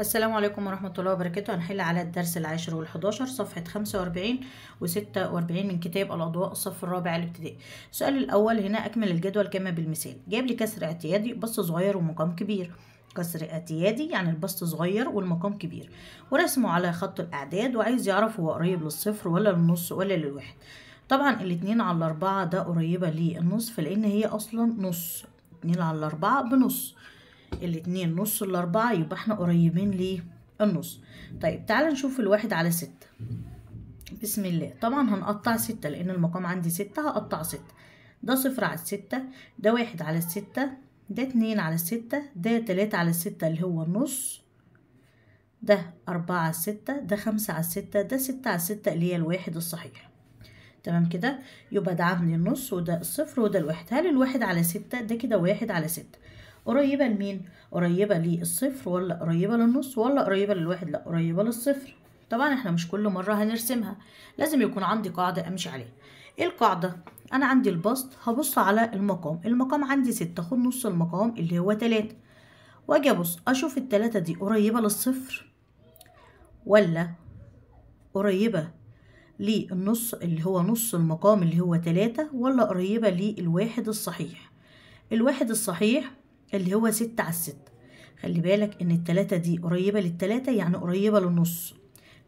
السلام عليكم ورحمة الله وبركاته هنحل على الدرس العاشر والحداشر صفحة خمسة وأربعين وستة وأربعين من كتاب الأضواء الصف الرابع الابتدائي السؤال الأول هنا أكمل الجدول كما بالمثال جاب لي كسر اعتيادي بس صغير ومقام كبير كسر اعتيادي يعني البسط صغير والمقام كبير ورسمه على خط الأعداد وعايز يعرف هو قريب للصفر ولا للنص ولا للواحد طبعا الاتنين على الأربعة ده قريبة للنصف لأن هي أصلا نص اتنين على الأربعة بنص الاتنين نص الاربعة يبقى احنا قريبين للنص طيب تعال نشوف الواحد على ستة بسم الله طبعا هنقطع ستة لان المقام عندي ستة هقطع ستة ده صفر على ستة ده واحد على ستة ده اتنين على ستة ده تلاتة على ستة اللي هو النص ده أربعة على ستة ده خمسة على ستة ده ستة على ستة اللي هي الواحد الصحيح تمام كده يبقى ده عامل النص وده الصفر وده الواحد هل الواحد على ستة ده كده واحد على ستة قريبة لمين؟ قريبة للصفر ولا قريبة للنص ولا قريبة للواحد؟ لا قريبة للصفر طبعا احنا مش كل مرة هنرسمها لازم يكون عندي قاعدة امشي عليها ايه القاعدة؟ انا عندي البسط هبص على المقام المقام عندي ستة خد نص المقام اللي هو تلاتة واجي ابص اشوف التلاتة دي قريبة للصفر ولا قريبة للنص اللي هو نص المقام اللي هو تلاتة ولا قريبة للواحد الصحيح الواحد الصحيح اللي هو ستة على الستة خلي بالك ان التلاتة دي قريبة للتلاتة يعني قريبة للنص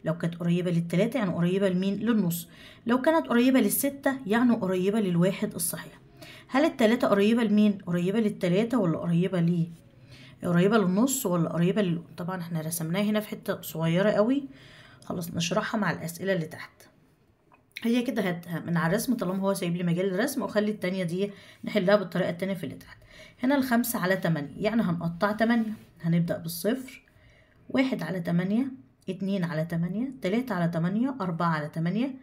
لو كانت قريبة للتلاتة يعني قريبة لمين للنص لو كانت قريبة للستة يعني قريبة للواحد الصحيح هل التلاتة قريبة لمين قريبة للتلاتة ولا قريبة ليه قريبة للنص ولا قريبة لل... طبعا احنا رسمناها هنا في حتة صغيرة قوي خلاص نشرحها مع الأسئلة اللي تحت هي كده هت... من على الرسم طالما هو سايب لي مجال الرسم وخلي التانية دي نحلها بالطريقة التانية في اللي تحت هنا الخمسة على تمانية يعني هنقطع تمانية هنبدأ بالصفر واحد على تمانية اتنين على تمانية تلاتة على تمانية أربعة على تمانية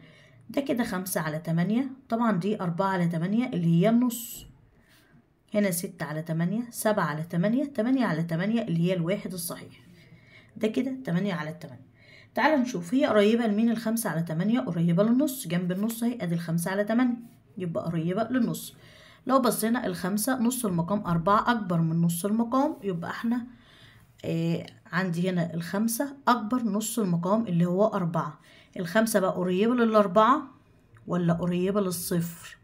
ده كده خمسة على تمانية طبعا دي أربعة على تمانية اللي هي النص هنا ستة على تمانية سبعة على تمانية تمانية على تمانية اللي هي الواحد الصحيح ده كده تمانية على التمانية تعال نشوف هي قريبة لمين الخمسة على تمانية قريبة للنص جنب النص اهي ادي الخمسة على تمانية يبقى قريبة للنص لو بصينا الخمسة نص المقام أربعة أكبر من نص المقام يبقى احنا آه عندي هنا الخمسة أكبر نص المقام اللي هو أربعة الخمسة بقى قريبة للأربعة ولا قريبة للصفر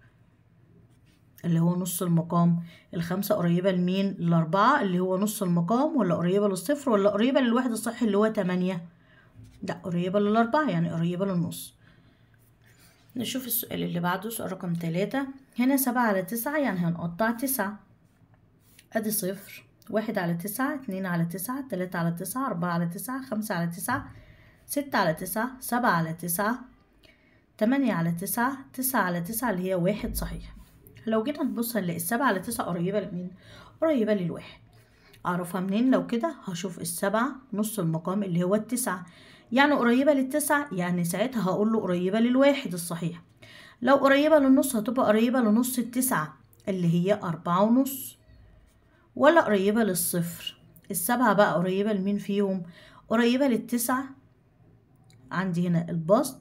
اللي هو نص المقام الخمسة قريبة لمين الأربعة اللي هو نص المقام ولا قريبة للصفر ولا قريبة للواحد الصحي اللي هو تمانية لا قريبة للأربعة يعني قريبة للنص نشوف السؤال اللي بعده سؤال رقم تلاتة هنا سبعة على تسعة يعني هنقطع تسعة ادي صفر واحد على تسعة اتنين على تسعة تلاتة على تسعة أربعة على تسعة خمسة على تسعة ستة على تسعة سبعة على تسعة تمانية على تسعة تسعة على تسعة اللي هي واحد صحيح لو جينا نبص هنلاقي السبعة على تسعة قريبة لمين؟ قريبة للواحد أعرفها منين؟ لو كده هشوف السبعة نص المقام اللي هو التسعة يعني قريبة للتسعة يعني ساعتها هقول له قريبة للواحد الصحيح لو قريبة للنص هتبقى قريبة لنص التسعة اللي هي أربعة ونص ولا قريبة للصفر السبعة بقى قريبة لمين فيهم قريبة للتسعة عندي هنا البسط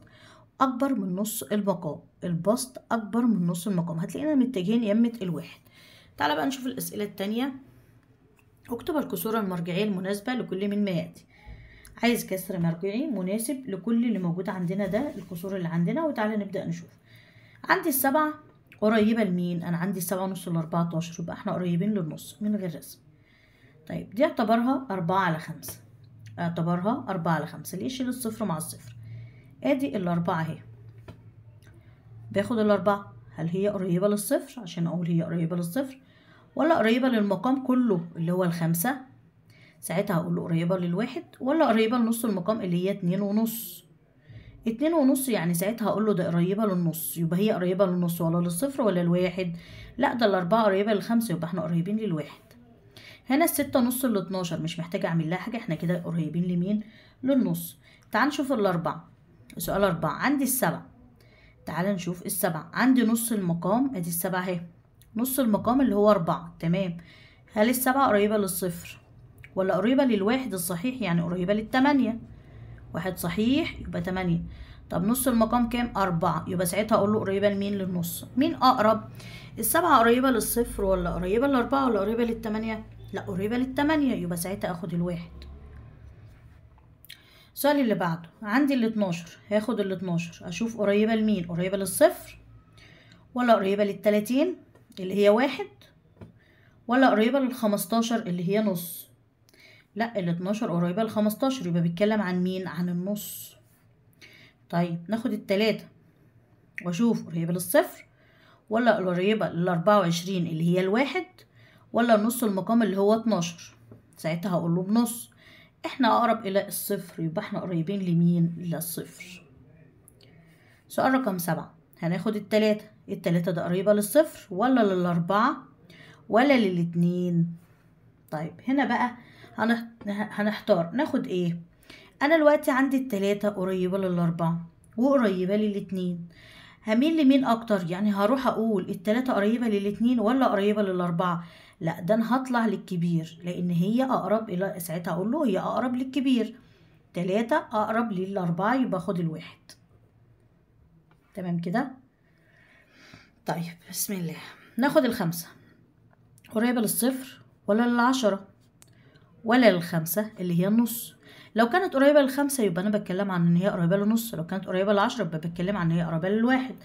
أكبر من نص المقام البسط أكبر من نص المقام هتلاقينا متجهين يمة الواحد تعالى بقى نشوف الأسئلة التانية اكتب الكسور المرجعية المناسبة لكل من ما يأتي عايز كسر مرجعي مناسب لكل اللي موجود عندنا ده الكسور اللي عندنا وتعالى نبدأ نشوف عندي السبعة قريبة لمين أنا عندي السبعة ونص لأربعة عشر يبقى احنا قريبين للنص من غير رسم طيب دي اعتبرها أربعة على خمسة اعتبرها أربعة على خمسة ليه شيل الصفر مع الصفر ادي الأربعة اهي باخد الأربعة هل هي قريبة للصفر عشان أقول هي قريبة للصفر ولا قريبة للمقام كله اللي هو الخمسة ساعتها هقول له قريبة للواحد ولا قريبة لنص المقام اللي هي اتنين ونص اتنين ونص يعني ساعتها هقول له ده قريبة للنص يبقى هي قريبة للنص ولا للصفر ولا الواحد لا ده الأربعة قريبة للخمسة يبقى احنا قريبين للواحد هنا الستة نص لاتناشر مش محتاجة أعمل لها حاجة احنا كده قريبين لمين للنص تعال نشوف الأربعة سؤال أربعة عندي السبعة تعال نشوف السبعة عندي نص المقام ادي السبعة اهي نص المقام اللي هو أربعة تمام هل السبعة قريبة للصفر ولا قريبة للواحد الصحيح يعني قريبة للتمانية واحد صحيح يبقى تمانية طب نص المقام كام أربعة يبقى ساعتها أقول له قريبة لمين للنص مين أقرب السبعة قريبة للصفر ولا قريبة لأربعة ولا قريبة للتمانية لا قريبة للتمانية يبقى ساعتها أخد الواحد السؤال اللي بعده عندي ال 12 هاخد ال 12 أشوف قريبة لمين قريبة للصفر ولا قريبة للتلاتين اللي هي واحد ولا قريبة للخمستاشر اللي هي نص لا ال 12 قريبه ل 15 يبقى بيتكلم عن مين عن النص طيب ناخد التلاتة واشوف قريبه للصفر ولا قريبه لل 24 اللي هي الواحد ولا نص المقام اللي هو 12 ساعتها هقول له بنص احنا اقرب الى الصفر يبقى احنا قريبين لمين للصفر سؤال رقم سبعة هناخد التلاتة التلاتة ده قريبة للصفر ولا للأربعة ولا للاتنين طيب هنا بقى هنحتار ناخد ايه انا دلوقتي عندي التلاتة قريبة للاربعة وقريبة للاتنين هميل لمين اكتر يعني هروح اقول التلاتة قريبة للاتنين ولا قريبة للاربعة لا ده انا هطلع للكبير لان هي اقرب الى ساعتها اقول له هي اقرب للكبير تلاتة اقرب للاربعة يبقى خد الواحد تمام كده طيب بسم الله ناخد الخمسة قريبة للصفر ولا للعشرة ولا للخمسة اللي هي النص لو كانت قريبة للخمسة يبقى أنا بتكلم عن إن هي قريبة للنص لو كانت قريبة للعشرة يبقى بتكلم عن إن هي قريبة للواحد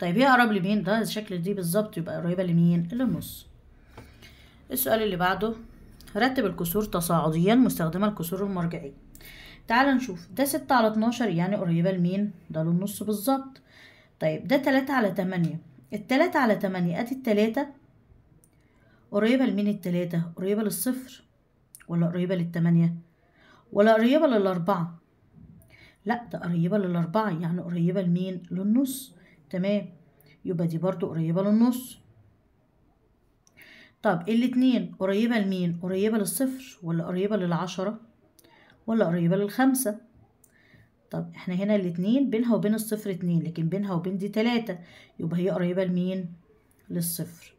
طيب هي أقرب لمين ده الشكل دي بالظبط يبقى قريبة لمين للنص السؤال اللي بعده رتب الكسور تصاعديا مستخدمة الكسور المرجعية تعال نشوف ده ستة على اتناشر يعني قريبة لمين ده للنص بالظبط طيب ده تلاتة على تمانية التلاتة على تمانية ادي التلاتة قريبة لمين التلاتة قريبة للصفر ولا قريبة للتمانية ولا قريبة للأربعة لا ده قريبة للأربعة يعني قريبة لمين للنص تمام يبقى دي برضو قريبة للنص طب الاتنين قريبة لمين قريبة للصفر ولا قريبة للعشرة ولا قريبة للخمسة طب احنا هنا الاتنين بينها وبين الصفر اتنين لكن بينها وبين دي تلاتة يبقى هي قريبة لمين للصفر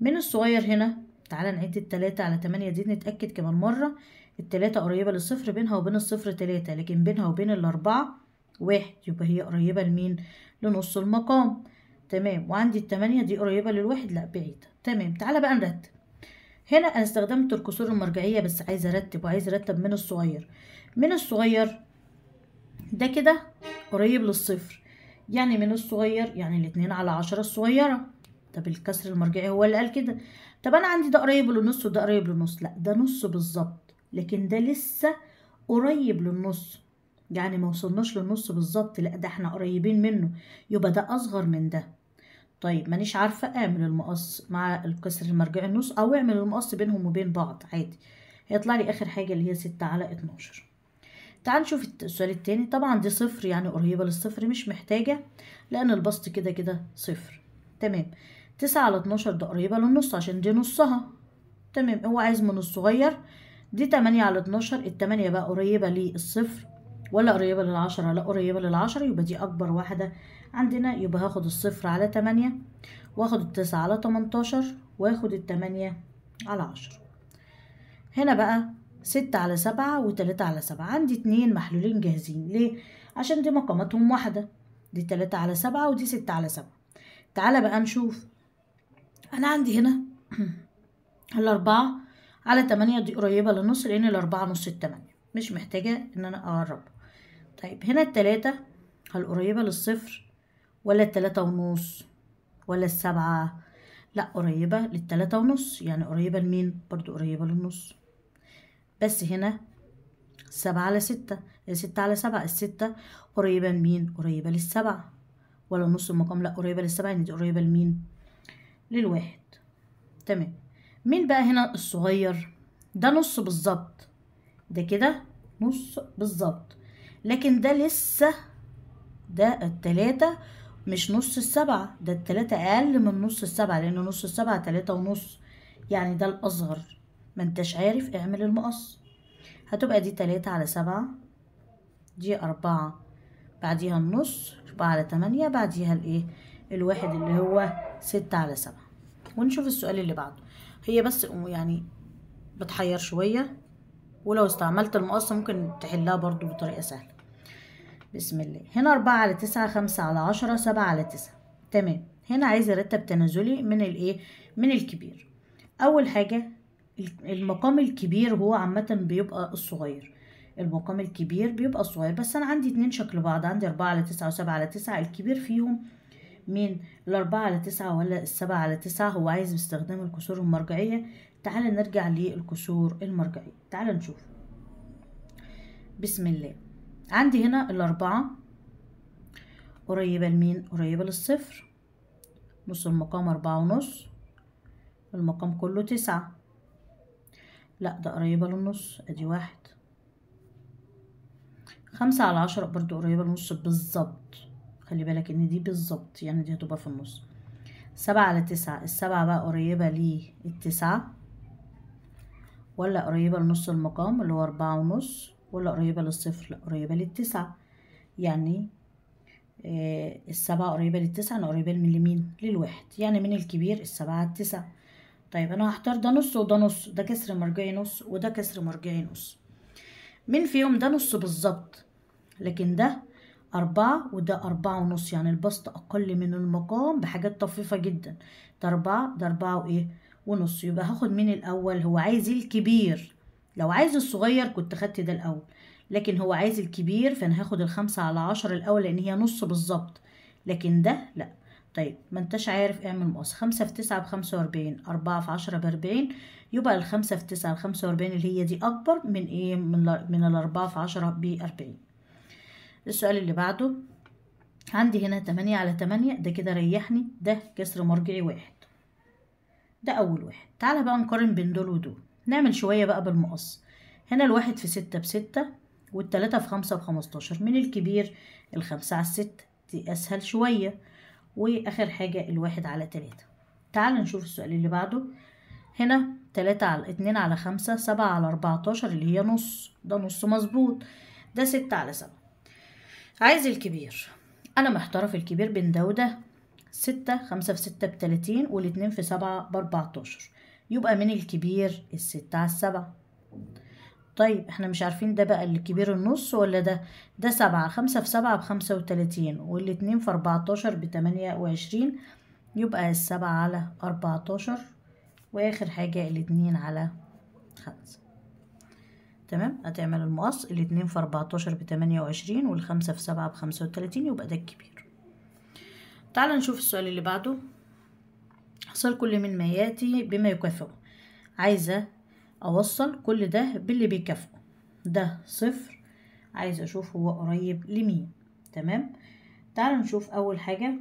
من الصغير هنا تعالى نعيد التلاتة على تمانية دي نتأكد كمان مرة التلاتة قريبة للصفر بينها وبين الصفر تلاتة لكن بينها وبين الأربعة واحد يبقى هي قريبة لمين لنص المقام تمام وعندي التمانية دي قريبة للواحد لا بعيدة تمام تعالى بقى نرتب هنا انا استخدمت الكسور المرجعية بس عايزة ارتب وعايزة ارتب من الصغير من الصغير ده كده قريب للصفر يعني من الصغير يعني الاتنين على عشرة الصغيرة طب الكسر المرجعي هو اللي قال كده طب انا عندي ده قريب للنص وده قريب للنص لا ده نص بالظبط لكن ده لسه قريب للنص يعني ما وصلناش للنص بالظبط لا ده احنا قريبين منه يبقى ده اصغر من ده طيب مانيش عارفه اعمل المقص مع الكسر المرجعي النص او اعمل المقص بينهم وبين بعض عادي هيطلع لي اخر حاجه اللي هي 6 على 12 تعال نشوف السؤال التاني طبعا دي صفر يعني قريبه للصفر مش محتاجه لان البسط كده كده صفر تمام تسعة على اتناشر ده قريبة للنص عشان دي نصها تمام هو عايز من الصغير دي تمانية على اتناشر التمانية بقى قريبة للصفر ولا قريبة للعشرة لا قريبة للعشرة يبقى دي أكبر واحدة عندنا يبقى هاخد الصفر على تمانية واخد التسعة على تمنتاشر واخد التمانية على عشرة هنا بقى ستة على سبعة وتلاتة على سبعة عندي اتنين محلولين جاهزين ليه؟ عشان دي مقاماتهم واحدة دي تلاتة على سبعة ودي ستة على سبعة تعالى بقى نشوف انا عندي هنا الاربعة على تمانية دي قريبة للنص لان الاربعة نص التمانية مش محتاجة ان انا اقرب طيب هنا التلاتة هل قريبة للصفر ولا التلاتة ونص ولا السبعة لا قريبة للتلاتة ونص يعني قريبة لمين برضو قريبة للنص بس هنا سبعة على ستة ستة على سبعة الستة قريبة لمين قريبة للسبعة ولا نص المقام لا قريبة للسبعة يعني دي قريبة لمين للواحد تمام مين بقى هنا الصغير ده نص بالظبط ده كده نص بالظبط لكن ده لسه ده التلاتة مش نص السبعة ده التلاتة أقل من نص السبعة لأن نص السبعة تلاتة ونص يعني ده الأصغر ما انتش عارف اعمل المقص هتبقى دي تلاتة على سبعة دي أربعة بعديها النص أربعة على تمانية بعديها الإيه الواحد اللي هو ستة على سبعة ونشوف السؤال اللي بعده هي بس يعني بتحير شوية ولو استعملت المقص ممكن تحلها برضو بطريقة سهلة بسم الله هنا أربعة على تسعة خمسة على عشرة سبعة على تسعة تمام هنا عايز أرتب تنازلي من الإيه من الكبير أول حاجة المقام الكبير هو عامة بيبقى الصغير المقام الكبير بيبقى الصغير بس أنا عندي اتنين شكل بعض عندي أربعة على تسعة وسبعة على تسعة الكبير فيهم من الأربعة على تسعة ولا السبعة على تسعة هو عايز باستخدام الكسور المرجعية تعال نرجع للكسور المرجعية تعال نشوف بسم الله عندي هنا الأربعة قريبة لمين قريبة للصفر نص المقام أربعة ونص المقام كله تسعة لا ده قريبة للنص ادي واحد خمسة على عشرة برضو قريبة للنص بالظبط خلي بالك ان دي بالظبط يعني دي هتبقى في النص سبعة على تسعة السبعة بقى قريبة للتسعة ولا قريبة لنص المقام اللي هو أربعة ونص ولا قريبة للصفر لا قريبة للتسعة يعني آه السبعة قريبة للتسعة أنا قريبة من لمين للواحد يعني من الكبير السبعة على التسعة طيب أنا هختار ده نص وده نص ده كسر مرجعي نص وده كسر مرجعي نص من فيهم ده نص بالظبط لكن ده أربعة وده أربعة ونص يعني البسط أقل من المقام بحاجات طفيفة جدا ده أربعة ده أربعة وإيه ونص يبقى هاخد من الأول هو عايز الكبير لو عايز الصغير كنت خدت ده الأول لكن هو عايز الكبير فأنا هاخد الخمسة على عشرة الأول لأن هي نص بالظبط لكن ده لأ طيب ما انتش عارف اعمل مقص خمسة في تسعة بخمسة وأربعين أربعة في عشرة بأربعين يبقى الخمسة في تسعة بخمسة وأربعين اللي هي دي أكبر من إيه من, من الأربعة في عشرة بأربعين السؤال اللي بعده عندي هنا تمانية على تمانية ده كده ريحني ده كسر مرجعي واحد ده أول واحد تعالى بقى نقارن بين دول ودول نعمل شوية بقى بالمقص هنا الواحد في ستة بستة والتلاتة في خمسة بخمستاشر من الكبير الخمسة على الست دي أسهل شوية وآخر حاجة الواحد على تلاتة تعال نشوف السؤال اللي بعده هنا تلاتة على اتنين على خمسة سبعة على أربعتاشر اللي هي نص ده نص مظبوط ده ستة على سبعة عايز الكبير أنا محتارة في الكبير بين داودة ستة خمسة في ستة بتلاتين والاتنين في سبعة بأربعتاشر يبقى من الكبير الستة على السبعة طيب احنا مش عارفين ده بقى الكبير النص ولا ده ده سبعة خمسة في سبعة بخمسة وتلاتين والاتنين في أربعتاشر بتمانية وعشرين يبقى السبعة على أربعتاشر وآخر حاجة الاتنين على خمسة تمام هتعمل المقص الاتنين في اربعتاشر بتمانية وعشرين والخمسة في سبعة بخمسة وتلاتين يبقى ده الكبير تعالى نشوف السؤال اللي بعده حصل كل من ما ياتي بما يكافئه عايزة اوصل كل ده باللي بيكافئه ده صفر عايزة اشوف هو قريب لمين تمام تعالى نشوف اول حاجة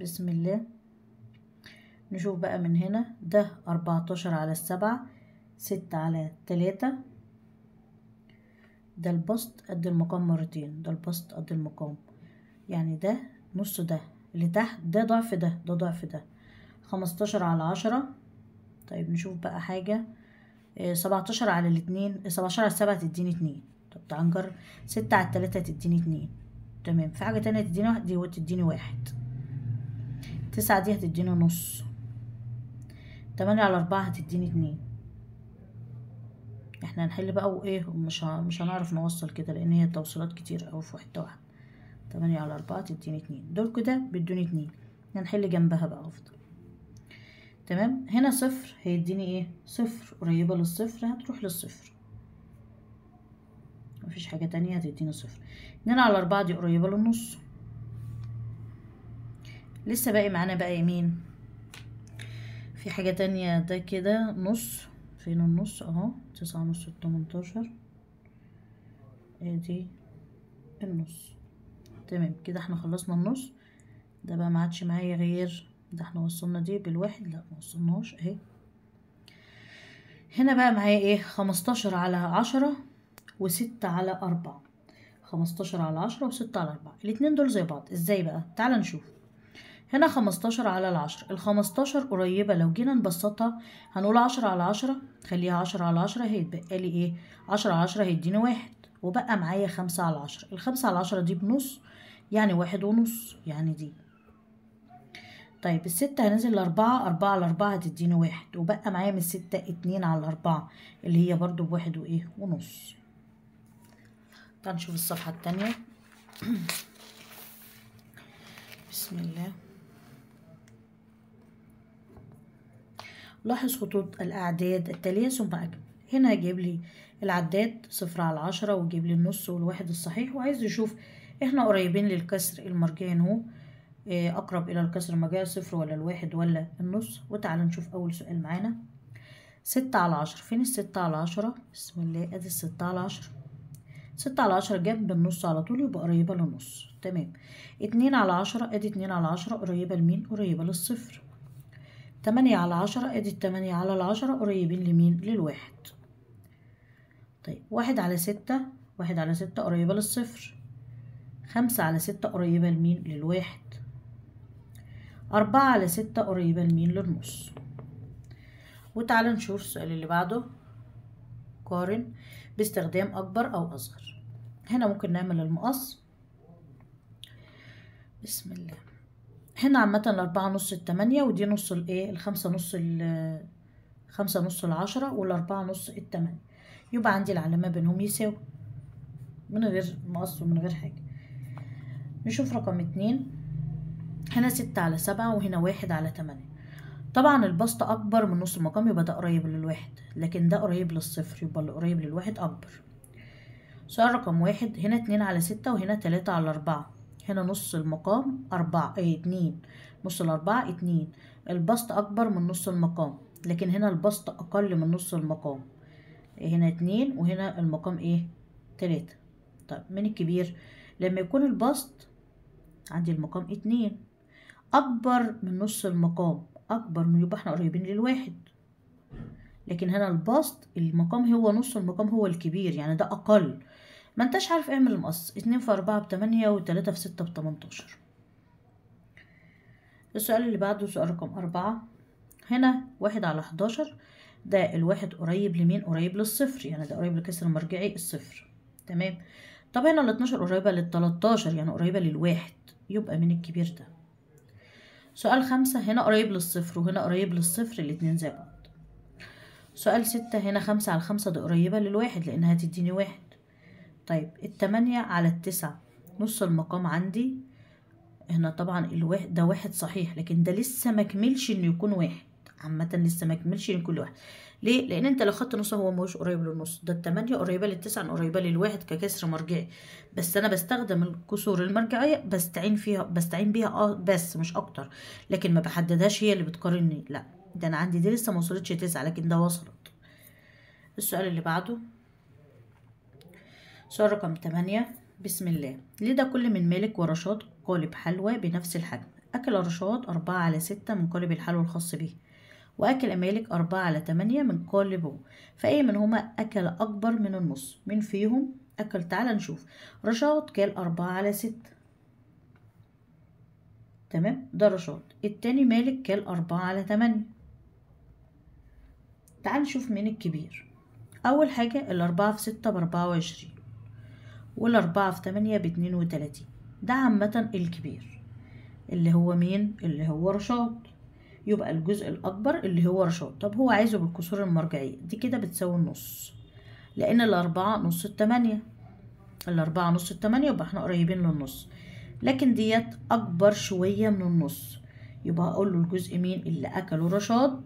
بسم الله نشوف بقى من هنا ده أربعتاشر على السبعة ستة على تلاتة ده البسط قد المقام مرتين ده البسط قد المقام يعني ده نص ده اللي تحت ده ضعف ده ده ضعف ده خمستاشر على عشرة طيب نشوف بقى حاجة آه، سبعتاشر على الاتنين آه، سبعتاشر على السبعة تديني اتنين طب تعال نجرب ستة على التلاتة تديني اتنين تمام في حاجة تانية تديني واحد دي وتديني واحد تسعة دي هتديني نص تمانية على أربعة هتديني اتنين احنا هنحل بقى وايه ومش مش هنعرف نوصل كده لان هي التوصيلات كتير اوي في حته واحده تمانية على أربعة تديني اتنين دول كده بيدوني اتنين هنحل جنبها بقى افضل تمام هنا صفر هيديني ايه صفر قريبة للصفر هتروح للصفر مفيش حاجة تانية هتديني صفر اتنين على أربعة دي قريبة للنص لسه باقي معانا بقى يمين في حاجة تانية ده كده نص فين النص اهو تسعة نص التمنتاشر ادي النص تمام كده احنا خلصنا النص ده بقى ما عادش معايا غير ده احنا وصلنا دي بالواحد لا ما وصلناش اهي هنا بقى معايا ايه خمستاشر على عشرة وستة على أربعة خمستاشر على عشرة وستة على أربعة الاتنين دول زي بعض ازاي بقى تعال نشوف هنا خمستاشر على العشرة الخمستاشر قريبة لو جينا نبسطها هنقول عشرة على عشرة خليها عشرة على عشرة هيتبقى لي ايه عشرة على عشرة هيديني واحد وبقى معايا خمسة على عشرة الخمسة على عشرة دي بنص يعني واحد ونص يعني دي طيب الستة هنزل لأربعة أربعة على أربعة هتديني واحد وبقى معايا من الستة اتنين على أربعة اللي هي برضو بواحد وإيه ونص تعال نشوف الصفحة التانية بسم الله لاحظ خطوط الأعداد التالية ثم أكمل هنا هجيب لي العداد صفر على عشرة وجيب لي النص والواحد الصحيح وعايز يشوف احنا قريبين للكسر المرجان اهو آه، أقرب إلى الكسر المرجان صفر ولا الواحد ولا النص وتعالى نشوف أول سؤال معانا ستة على عشرة فين الستة على عشرة بسم الله أدي الستة على عشرة ستة على عشرة جنب النص على طول يبقى قريبة للنص تمام اتنين على عشرة أدي اتنين على عشرة قريبة لمين قريبة للصفر تمانية على عشرة ادي التمانية على العشرة قريبين لمين للواحد طيب واحد على ستة واحد على ستة قريبة للصفر خمسة على ستة قريبة لمين للواحد أربعة على ستة قريبة لمين للنص وتعالى نشوف السؤال اللي بعده قارن باستخدام أكبر أو أصغر هنا ممكن نعمل المقص بسم الله هنا عامة الأربعة نص التمانية ودي نص الإيه الخمسة نص ال خمسة نص العشرة والأربعة نص التمانية يبقى عندي العلامة بينهم يساوي من غير مقص ومن غير حاجة نشوف رقم اتنين هنا ستة على سبعة وهنا واحد على تمانية طبعا البسط أكبر من نص المقام يبقى ده قريب للواحد لكن ده قريب للصفر يبقى اللي قريب للواحد أكبر سؤال رقم واحد هنا اتنين على ستة وهنا تلاتة على أربعة هنا نص المقام أربعة ايه اتنين نص الأربعة اتنين البسط أكبر من نص المقام لكن هنا البسط أقل من نص المقام هنا اتنين وهنا المقام ايه تلاتة طيب من الكبير لما يكون البسط عندي المقام اتنين أكبر من نص المقام أكبر من يبقى احنا قريبين للواحد لكن هنا البسط المقام هو نص المقام هو الكبير يعني ده أقل ما انتش عارف اعمل ايه المقص اتنين في اربعة بتمانية وتلاتة في ستة بتمنتاشر السؤال اللي بعده سؤال رقم أربعة هنا واحد على حداشر ده الواحد قريب لمين قريب للصفر يعني ده قريب لكسر المرجعي الصفر تمام طب هنا الاتناشر قريبة للتلاتاشر يعني قريبة للواحد يبقى من الكبير ده سؤال خمسة هنا قريب للصفر وهنا قريب للصفر الاتنين زي بعض سؤال ستة هنا خمسة على خمسة دي قريبة للواحد لأنها تديني واحد طيب التمانية على التسعة نص المقام عندي هنا طبعا الواحد ده واحد صحيح لكن ده لسه مكملش انه يكون واحد عامة لسه مكملش انه يكون واحد ليه؟ لأن أنت لو خدت نص هو مش قريب للنص ده التمانية قريبة للتسعة قريبة للواحد ككسر مرجعي بس أنا بستخدم الكسور المرجعية بستعين فيها بستعين بيها اه بس مش أكتر لكن ما بحددهاش هي اللي بتقارني لأ ده أنا عندي دي لسه ما وصلتش تسعة لكن ده وصلت السؤال اللي بعده سؤال رقم 8 بسم الله لدى كل من مالك ورشاد قالب حلوى بنفس الحجم أكل رشاد أربعة على ستة من قالب الحلوى الخاص به وأكل مالك أربعة على تمانية من قالبه فأي منهما أكل أكبر من النص مين فيهم أكل تعال نشوف رشاد كال أربعة على ستة تمام ده رشاد التاني مالك كال أربعة على تمانية تعال نشوف مين الكبير أول حاجة الأربعة في ستة بأربعة وعشرين والأربعة في تمانية باتنين وتلاتين ده عامة الكبير اللي هو مين؟ اللي هو رشاد يبقى الجزء الأكبر اللي هو رشاد طب هو عايزه بالكسور المرجعية دي كده بتساوي النص لأن الأربعة نص التمانية الأربعة نص التمانية يبقى احنا قريبين للنص لكن ديت أكبر شوية من النص يبقى هقول له الجزء مين اللي أكله رشاد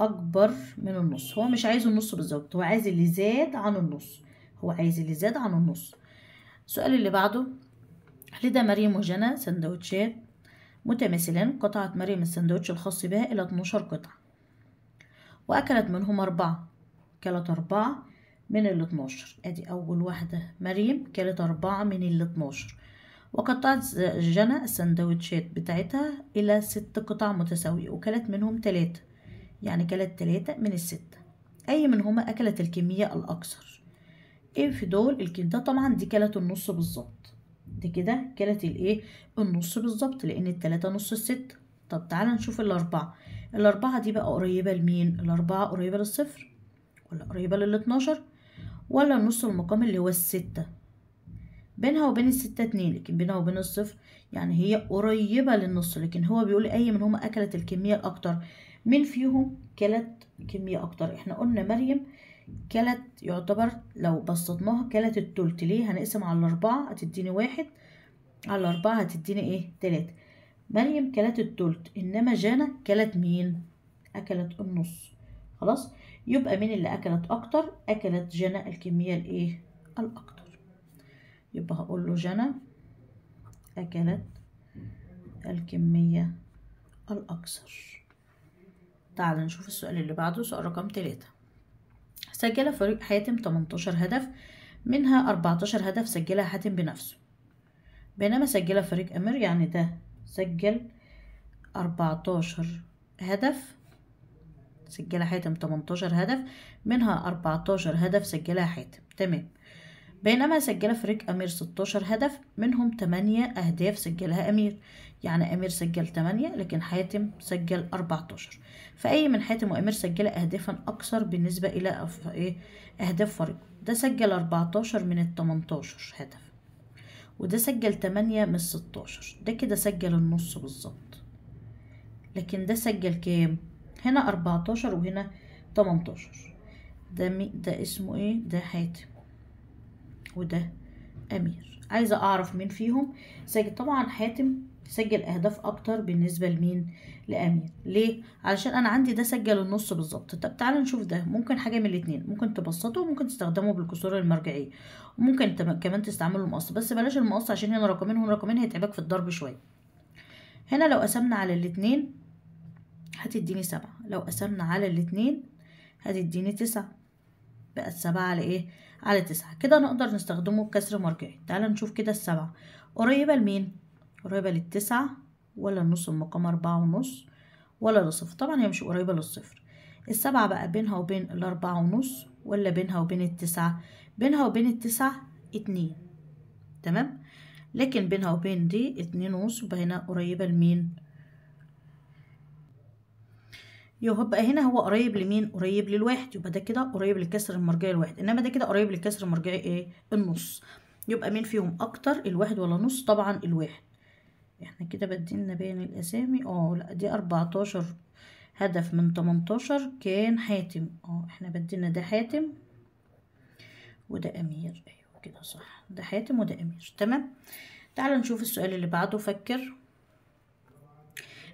أكبر من النص هو مش عايز النص بالظبط هو عايز اللي زاد عن النص هو عايز اللي زاد عن النص السؤال اللي بعده لدى مريم وجنى سندوتشات متماثلان قطعت مريم السندوتش الخاص بها إلى 12 قطعة وأكلت منهم أربعة كلت أربعة من ال 12 أدي أول واحدة مريم كلت أربعة من ال 12 وقطعت جنى السندوتشات بتاعتها إلى ست قطع متساوية وكلت منهم تلاتة يعني كلت تلاتة من الستة أي منهما أكلت الكمية الأكثر ايه في دول الكيل ده طبعا دي كلت النص بالظبط دي كده كلت الايه النص بالظبط لان التلاتة نص الستة طب تعالى نشوف الاربعة الاربعة دي بقى قريبة لمين الاربعة قريبة للصفر ولا قريبة للاتناشر ولا النص المقام اللي هو الستة بينها وبين الستة اتنين لكن بينها وبين الصفر يعني هي قريبة للنص لكن هو بيقول اي من هما اكلت الكمية الاكتر مين فيهم كلت كمية اكتر احنا قلنا مريم كلت يعتبر لو بسطناها كلت التلت ليه هنقسم على الأربعة هتديني واحد على الأربعة هتديني إيه تلاتة مريم كلت التلت إنما جانا كلت مين أكلت النص خلاص يبقى مين اللي أكلت أكتر أكلت جانا الكمية الإيه الأكتر يبقى هقول له جانا أكلت الكمية الأكثر تعال نشوف السؤال اللي بعده سؤال رقم تلاتة سجل فريق حاتم 18 هدف منها 14 هدف سجلها حاتم بنفسه بينما سجل فريق أمير يعني ده سجل 14 هدف سجلها حاتم 18 هدف منها 14 هدف سجلها حاتم تمام بينما سجل فريق أمير 16 هدف منهم 8 أهداف سجلها أمير يعني أمير سجل 8 لكن حاتم سجل 14 فأي من حاتم وأمير سجل أهدافا أكثر بالنسبة إلى إيه، أهداف فريقه ده سجل 14 من 18 هدف وده سجل 8 من 16 ده كده سجل النص بالظبط لكن ده سجل كام هنا 14 وهنا 18 ده, ده اسمه ايه ده حاتم وده أمير عايزة أعرف مين فيهم سجل طبعا حاتم سجل أهداف أكتر بالنسبة لمين لأمير ليه؟ علشان أنا عندي ده سجل النص بالظبط طب تعالى نشوف ده ممكن حاجة من الاتنين ممكن تبسطه وممكن تستخدمه بالكسور المرجعية وممكن كمان تستعمله المقص بس بلاش المقص عشان هنا رقمين وهنا رقمين هيتعبك في الضرب شوية هنا لو قسمنا على الاتنين هتديني سبعة لو قسمنا على الاتنين هتديني تسعة بقت سبعة على ايه؟ على تسعة كده نقدر نستخدمه بكسر مرجعي تعالى نشوف كده السبعة قريبة لمين قريبة للتسعة ولا النص المقام أربعة ونص ولا للصفر طبعا هي مش قريبة للصفر السبعة بقى بينها وبين الأربعة ونص ولا بينها وبين التسعة بينها وبين التسعة اتنين تمام لكن بينها وبين دي اتنين ونص يبقى هنا قريبة لمين يبقى هنا هو قريب لمين قريب للواحد يبقى ده كده قريب للكسر المرجعي الواحد انما ده كده قريب للكسر المرجعي ايه النص يبقى مين فيهم اكتر الواحد ولا نص طبعا الواحد احنا كده بدينا بين الاسامي اه لا دي 14 هدف من 18 كان حاتم اه احنا بدينا ده حاتم وده امير ايوه كده صح ده حاتم وده امير تمام تعالى نشوف السؤال اللي بعده فكر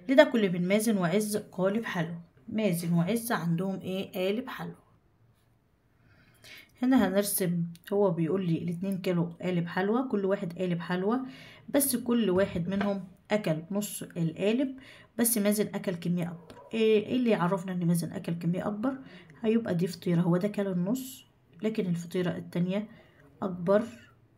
لدى كل من مازن وعز قالب حلو مازن وعزة عندهم ايه قالب حلوى هنا هنرسم هو بيقول لي الاتنين كانوا قالب حلوى كل واحد قالب حلوى بس كل واحد منهم اكل نص القالب بس مازن اكل كميه اكبر ايه, إيه اللي يعرفنا ان مازن اكل كميه اكبر هيبقى دي فطيره هو ده كان النص لكن الفطيره التانية اكبر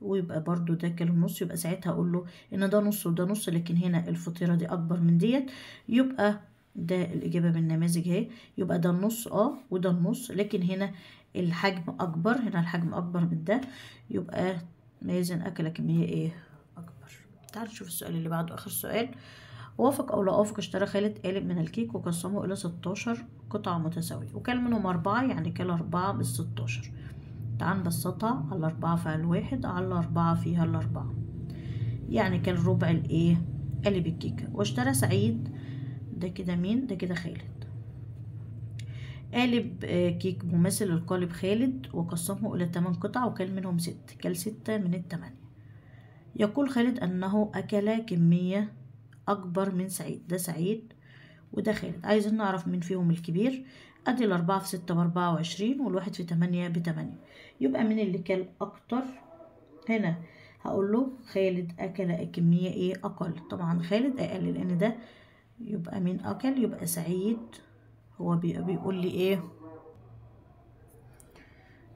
ويبقى برضو ده كان النص يبقى ساعتها اقول له ان ده نص وده نص لكن هنا الفطيره دي اكبر من ديت يبقى ده الإجابة من النماذج اهي يبقى ده النص اه وده النص لكن هنا الحجم أكبر هنا الحجم أكبر من ده يبقى مازن أكل كمية ايه أكبر تعال نشوف السؤال اللي بعده آخر سؤال وافق أو لا وافق اشترى خالد قالب من الكيك وقسمه إلى ستاشر قطعة متساوية وكان منهم أربعة يعني كلا أربعة بالستاشر تعال نبسطها على أربعة فيها الواحد على أربعة فيها الأربعة يعني كان ربع الإيه قالب الكيكة واشترى سعيد ده كده مين ده كده خالد قالب آه، كيك مماثل للقالب خالد وقسمه إلى 8 قطع وكل منهم 6 كل 6 من التمانية يقول خالد أنه أكل كمية أكبر من سعيد ده سعيد وده خالد عايزين نعرف مين فيهم الكبير أدي الأربعة في ستة بأربعة وعشرين والواحد في تمانية بتمانية يبقى مين اللي كل أكتر هنا هقول له خالد أكل كمية إيه أقل طبعا خالد أقل لأن ده يبقى مين أكل آه، يبقى سعيد هو بيقول لي إيه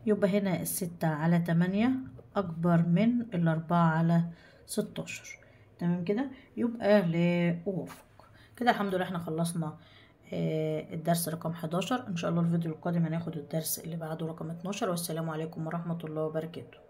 يبقى هنا الستة على تمانية أكبر من الأربعة على ستاشر تمام كده يبقى لأوفق كده الحمد لله احنا خلصنا آه، الدرس رقم 11 إن شاء الله الفيديو القادم هناخد الدرس اللي بعده رقم 12 والسلام عليكم ورحمة الله وبركاته